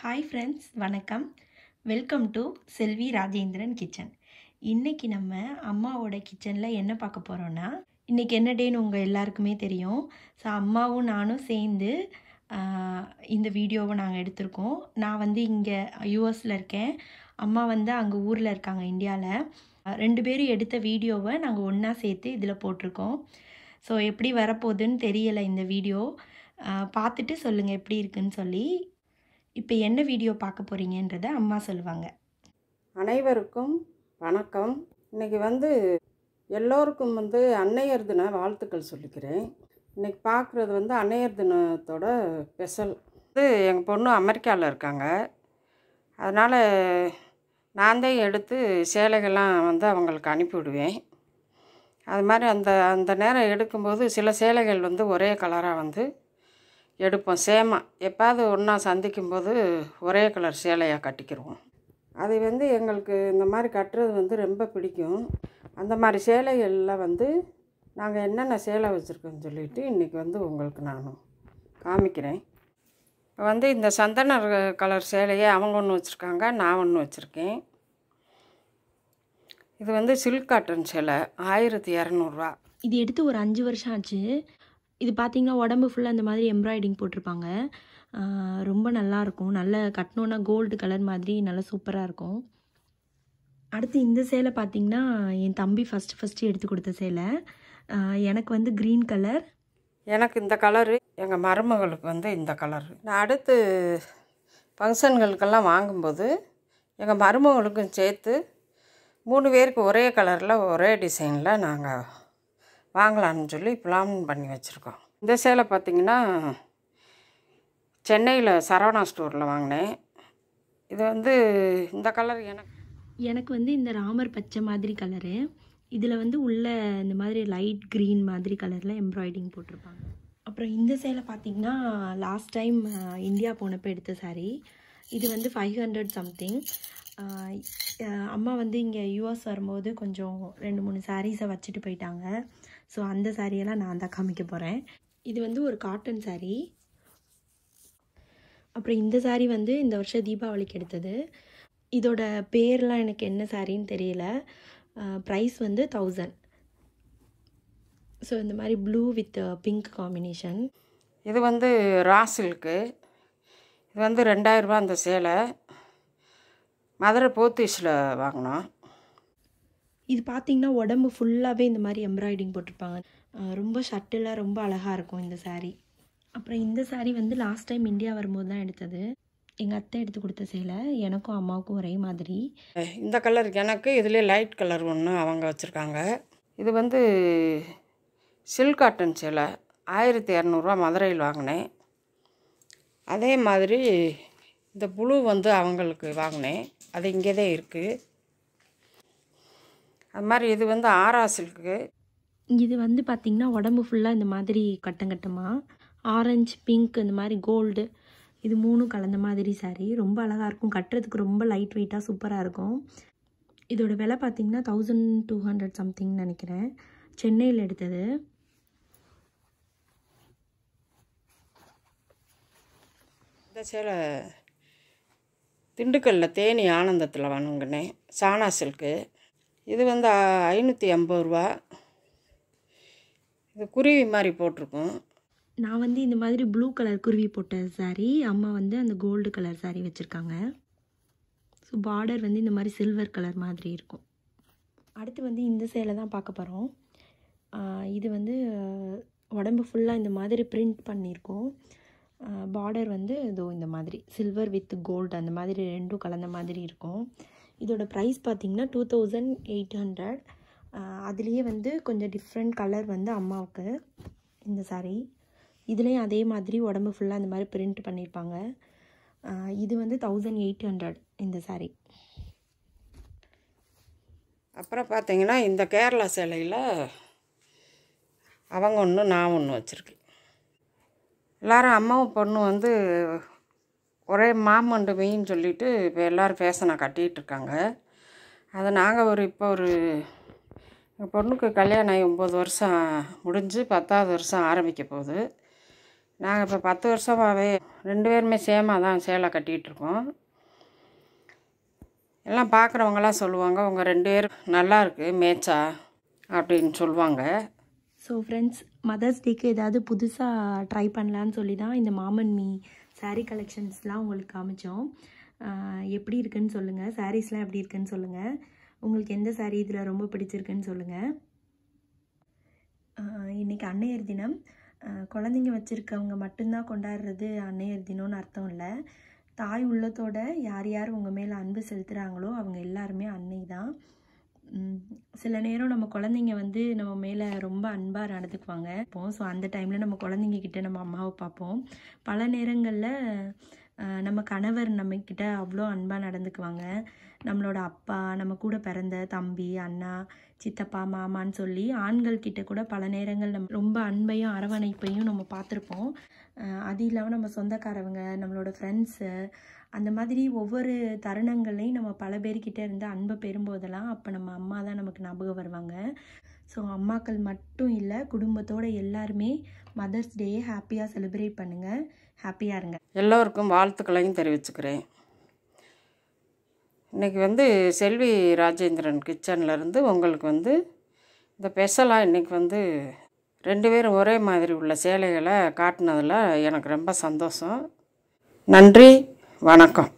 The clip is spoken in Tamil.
ஹாய் ஃப்ரெண்ட்ஸ் வணக்கம் welcome to Selvi Rajendran kitchen இன்றைக்கி நம்ம அம்மாவோட கிச்சனில் என்ன பார்க்க போகிறோன்னா இன்றைக்கி என்ன டேன்னு உங்கள் எல்லாருக்குமே தெரியும் ஸோ அம்மாவும் நானும் சேர்ந்து இந்த வீடியோவை நாங்கள் எடுத்திருக்கோம் நான் வந்து இங்கே யூஎஸில் இருக்கேன் அம்மா வந்து அங்கே ஊரில் இருக்காங்க இந்தியாவில் ரெண்டு பேரும் எடுத்த வீடியோவை நாங்கள் ஒன்றா சேர்த்து இதில் போட்டிருக்கோம் ஸோ எப்படி வரப்போகுதுன்னு தெரியலை இந்த வீடியோ பார்த்துட்டு சொல்லுங்கள் எப்படி இருக்குன்னு சொல்லி இப்போ என்ன வீடியோ பார்க்க போகிறீங்கன்றத அம்மா சொல்லுவாங்க அனைவருக்கும் வணக்கம் இன்றைக்கி வந்து எல்லோருக்கும் வந்து அன்னையர் தின வாழ்த்துக்கள் சொல்லிக்கிறேன் இன்றைக்கி பார்க்குறது வந்து அன்னையர் தினத்தோட ஸ்பெஷல் வந்து எங்கள் பொண்ணு அமெரிக்காவில் இருக்காங்க அதனால் நான் தான் எடுத்து சேலைகள்லாம் வந்து அவங்களுக்கு அனுப்பிவிடுவேன் அது மாதிரி அந்த அந்த நேரம் எடுக்கும்போது சில சேலைகள் வந்து ஒரே கலராக வந்து எடுப்போம் சேமாக எப்பாவது ஒன்றா சந்திக்கும் போது ஒரே கலர் சேலையாக கட்டிக்கிடுவோம் அது வந்து எங்களுக்கு இந்த மாதிரி கட்டுறது வந்து ரொம்ப பிடிக்கும் அந்த மாதிரி சேலைகளில் வந்து நாங்கள் என்னென்ன சேலை வச்சுருக்கோன்னு சொல்லிட்டு இன்றைக்கி வந்து உங்களுக்கு நான் காமிக்கிறேன் வந்து இந்த சந்தன கலர் சேலையை அவங்க ஒன்று வச்சுருக்காங்க நான் ஒன்று வச்சுருக்கேன் இது வந்து சில்க் காட்டன் சேலை ஆயிரத்தி இரநூறுவா இது எடுத்து ஒரு அஞ்சு வருஷம் ஆச்சு இது பார்த்திங்கன்னா உடம்பு ஃபுல்லாக இந்த மாதிரி எம்ப்ராய்டிங் போட்டிருப்பாங்க ரொம்ப நல்லாயிருக்கும் நல்ல கட்டினோன்னா கோல்டு கலர் மாதிரி நல்லா சூப்பராக இருக்கும் அடுத்து இந்த சேலை பார்த்தீங்கன்னா என் தம்பி ஃபஸ்ட்டு ஃபஸ்ட்டு எடுத்து கொடுத்த சேலை எனக்கு வந்து க்ரீன் கலர் எனக்கு இந்த கலரு எங்கள் மருமகளுக்கு வந்து இந்த கலரு நான் அடுத்து ஃபங்க்ஷன்களுக்கெல்லாம் வாங்கும்போது எங்கள் மருமகளுக்கும் சேர்த்து மூணு பேருக்கு ஒரே கலரில் ஒரே டிசைனில் நாங்கள் வாங்கலான்னு சொல்லி பிளான் பண்ணி வச்சுருக்கோம் இந்த சேலை பார்த்திங்கன்னா சென்னையில் சரவணா ஸ்டோரில் வாங்கினேன் இது வந்து இந்த கலர் எனக்கு எனக்கு வந்து இந்த ராமர் பச்சை மாதிரி கலரு இதில் வந்து உள்ள இந்த மாதிரி லைட் க்ரீன் மாதிரி கலரில் எம்ப்ராய்டிங் போட்டிருப்பாங்க அப்புறம் இந்த சேலை பார்த்திங்கன்னா லாஸ்ட் டைம் இந்தியா போனப்போ எடுத்த சாரீ இது வந்து ஃபைவ் ஹண்ட்ரட் சம்திங் அம்மா வந்து இங்கே யூஎஸ் வரும்போது கொஞ்சம் ரெண்டு மூணு சாரீஸை வச்சுட்டு போயிட்டாங்க ஸோ அந்த சாரியெல்லாம் நான் தான் காமிக்க போகிறேன் இது வந்து ஒரு காட்டன் சாரி அப்புறம் இந்த சாரி வந்து இந்த வருஷம் தீபாவளிக்கு எடுத்தது இதோட பேர்லாம் எனக்கு என்ன சாரின்னு தெரியல ப்ரைஸ் வந்து தௌசண்ட் ஸோ இந்த மாதிரி ப்ளூ வித் பிங்க் காம்பினேஷன் இது வந்து ராசிலுக்கு இது வந்து ரெண்டாயிரரூபா அந்த சேலை மதுரை போத்தீஸில் வாங்கினோம் இது பார்த்திங்கன்னா உடம்பு ஃபுல்லாகவே இந்த மாதிரி எம்ப்ராய்டிங் போட்டிருப்பாங்க ரொம்ப ஷட்டிலாக ரொம்ப அழகாக இருக்கும் இந்த சாரீ அப்புறம் இந்த சாரீ வந்து லாஸ்ட் டைம் இந்தியா வரும்போது தான் எடுத்தது எங்கள் அத்தை எடுத்து கொடுத்த சேலை எனக்கும் அம்மாவுக்கும் ஒரே மாதிரி இந்த கலர் எனக்கு இதுலேயே லைட் கலர் ஒன்று அவங்க வச்சுருக்காங்க இது வந்து சில்க் காட்டன் சேலை ஆயிரத்தி இரநூறுவா மதுரையில் வாங்கினேன் அதே மாதிரி இந்த புழு வந்து அவங்களுக்கு வாங்கினேன் அது இங்கே தான் இருக்குது அது மாதிரி இது வந்து ஆராசிலுக்கு சில்க்கு இது வந்து பார்த்திங்கன்னா உடம்பு ஃபுல்லாக இந்த மாதிரி கட்டம் கட்டமாக ஆரஞ்சு பிங்க் இந்த மாதிரி கோல்டு இது மூணும் கலந்த மாதிரி சாரீ ரொம்ப அழகாக இருக்கும் கட்டுறதுக்கு ரொம்ப லைட் வெயிட்டாக சூப்பராக இருக்கும் இதோடய விலை பார்த்திங்கன்னா தௌசண்ட் டூ ஹண்ட்ரட் சம்திங்னு நினைக்கிறேன் சென்னையில் எடுத்தது இந்த சேலை திண்டுக்கல்லில் தேனி ஆனந்தத்தில் வாங்கினேன் சானா சில்க்கு இது வந்து ஐநூற்றி ஐம்பது ரூபா இது குருவி மாதிரி போட்டிருக்கோம் நான் வந்து இந்த மாதிரி ப்ளூ கலர் குருவி போட்ட சாரீ அம்மா வந்து அந்த கோல்டு கலர் சாரீ வச்சுருக்காங்க ஸோ பார்டர் வந்து இந்த மாதிரி சில்வர் கலர் மாதிரி இருக்கும் அடுத்து வந்து இந்த சேலை தான் பார்க்க போகிறோம் இது வந்து உடம்பு ஃபுல்லாக இந்த மாதிரி பிரிண்ட் பண்ணியிருக்கோம் பார்டர் வந்து இதோ இந்த மாதிரி சில்வர் வித் கோல்டு அந்த மாதிரி ரெண்டும் கலந்த மாதிரி இருக்கும் இதோட ப்ரைஸ் பார்த்திங்கன்னா டூ தௌசண்ட் எயிட் ஹண்ட்ரட் அதுலேயே வந்து கொஞ்சம் டிஃப்ரெண்ட் கலர் வந்து அம்மாவுக்கு இந்த சாரி இதுலேயும் அதே மாதிரி உடம்பு ஃபுல்லாக அந்த மாதிரி பிரிண்ட் பண்ணியிருப்பாங்க இது வந்து தௌசண்ட் எயிட் ஹண்ட்ரட் இந்த சாரி அப்புறம் பார்த்தீங்கன்னா இந்த கேரளா சேலையில் அவங்க ஒன்று நான் ஒன்று வச்சுருக்கேன் எல்லோரும் அம்மாவும் பொண்ணும் வந்து ஒரே மாமண்டு மெயின்னு சொல்லிவிட்டு இப்போ எல்லோரும் ஃபேஷனை கட்டிகிட்ருக்காங்க அதை நாங்கள் ஒரு இப்போ ஒரு எங்கள் பொண்ணுக்கு கல்யாணம் ஆகி ஒம்பது வருஷம் முடிஞ்சு பத்தாவது வருஷம் ஆரம்பிக்க போகுது நாங்கள் இப்போ பத்து வருஷமாகவே ரெண்டு பேருமே சேமாக தான் சேலை கட்டிகிட்ருக்கோம் எல்லாம் பார்க்குறவங்களாம் சொல்லுவாங்க உங்கள் ரெண்டு பேரும் நல்லா இருக்குது மேட்சா அப்படின்னு சொல்லுவாங்க ஸோ ஃப்ரெண்ட்ஸ் மதர்ஸ் டேக்கு ஏதாவது புதுசாக ட்ரை பண்ணலான்னு சொல்லி தான் இந்த மாமன் மீ சாரீ கலெக்ஷன்ஸ்லாம் உங்களுக்கு காமிச்சோம் எப்படி இருக்குன்னு சொல்லுங்கள் சாரீஸ்லாம் எப்படி இருக்குன்னு சொல்லுங்கள் உங்களுக்கு எந்த சாரீ இதில் ரொம்ப பிடிச்சிருக்குன்னு சொல்லுங்கள் இன்றைக்கி அன்னையர் தினம் குழந்தைங்க வச்சுருக்கவங்க மட்டும்தான் கொண்டாடுறது அன்னையர் தினம்னு அர்த்தம் இல்லை தாய் உள்ளத்தோட யார் யார் உங்கள் மேலே அன்பு செலுத்துகிறாங்களோ அவங்க எல்லாருமே அன்னை தான் சில நேரம் நம்ம குழந்தைங்க வந்து நம்ம மேலே ரொம்ப அன்பாக நடந்துக்குவாங்க இப்போ ஸோ அந்த டைமில் நம்ம குழந்தைங்க கிட்டே நம்ம அம்மாவை பார்ப்போம் பல நேரங்களில் நம்ம கணவர் நம்மக்கிட்ட அவ்வளோ அன்பாக நடந்துக்குவாங்க நம்மளோட அப்பா நம்ம கூட பிறந்த தம்பி அண்ணா சித்தப்பா மாமான்னு சொல்லி ஆண்கள் கிட்ட கூட பல நேரங்கள் நம்ம ரொம்ப அன்பையும் அரவணைப்பையும் நம்ம பார்த்துருப்போம் அது இல்லாமல் நம்ம சொந்தக்காரவங்க நம்மளோட ஃப்ரெண்ட்ஸு அந்த மாதிரி ஒவ்வொரு தருணங்கள்லையும் நம்ம பல பேர்கிட்ட இருந்து அன்பை பெறும்போதெல்லாம் அப்போ நம்ம அம்மா தான் நமக்கு ஞாபகம் வருவாங்க ஸோ அம்மாக்கள் மட்டும் இல்லை குடும்பத்தோடு எல்லாருமே மதர்ஸ் டே ஹாப்பியாக செலிப்ரேட் பண்ணுங்கள் ஹாப்பியாக இருங்க எல்லோருக்கும் வாழ்த்துக்களையும் தெரிவிச்சுக்கிறேன் இன்றைக்கி வந்து செல்வி ராஜேந்திரன் கிச்சன்லேருந்து உங்களுக்கு வந்து இந்த ஸ்பெஷலாக இன்றைக்கி வந்து ரெண்டு பேரும் ஒரே மாதிரி உள்ள சேலைகளை காட்டினதில் எனக்கு ரொம்ப சந்தோஷம் நன்றி வணக்கம்